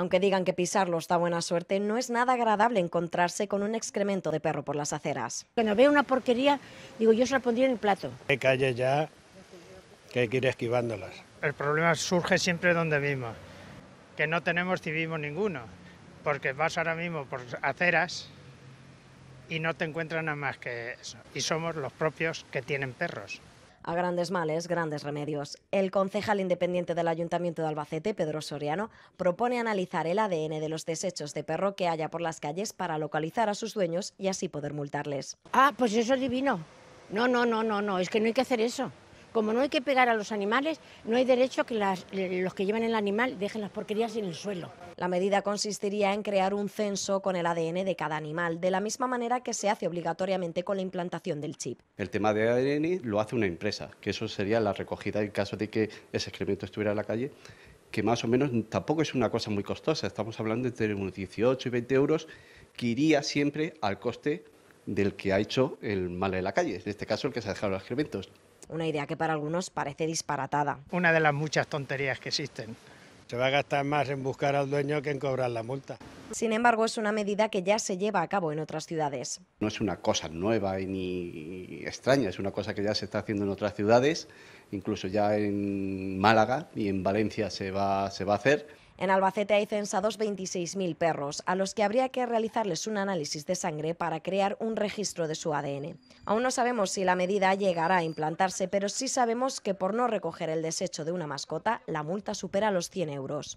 Aunque digan que pisarlo está buena suerte, no es nada agradable encontrarse con un excremento de perro por las aceras. Cuando veo una porquería, digo, yo se la pondría en el plato. Que calle ya, que hay que ir esquivándolas. El problema surge siempre donde mismo, que no tenemos civismo ninguno, porque vas ahora mismo por aceras y no te encuentran nada más que eso. Y somos los propios que tienen perros. A grandes males, grandes remedios. El concejal independiente del Ayuntamiento de Albacete, Pedro Soriano, propone analizar el ADN de los desechos de perro que haya por las calles para localizar a sus dueños y así poder multarles. Ah, pues eso es divino. No, no, no, no, no, es que no hay que hacer eso como no hay que pegar a los animales, no hay derecho a que los que llevan el animal dejen las porquerías en el suelo. La medida consistiría en crear un censo con el ADN de cada animal, de la misma manera que se hace obligatoriamente con la implantación del chip. El tema de ADN lo hace una empresa, que eso sería la recogida en caso de que ese excremento estuviera en la calle que más o menos tampoco es una cosa muy costosa, estamos hablando entre unos 18 y 20 euros, que iría siempre al coste del que ha hecho el mal en la calle, en este caso el que se ha dejado los excrementos una idea que para algunos parece disparatada. Una de las muchas tonterías que existen. Se va a gastar más en buscar al dueño que en cobrar la multa. Sin embargo, es una medida que ya se lleva a cabo en otras ciudades. No es una cosa nueva ni extraña, es una cosa que ya se está haciendo en otras ciudades, incluso ya en Málaga y en Valencia se va, se va a hacer. En Albacete hay censados 26.000 perros, a los que habría que realizarles un análisis de sangre para crear un registro de su ADN. Aún no sabemos si la medida llegará a implantarse, pero sí sabemos que por no recoger el desecho de una mascota, la multa supera los 100 euros.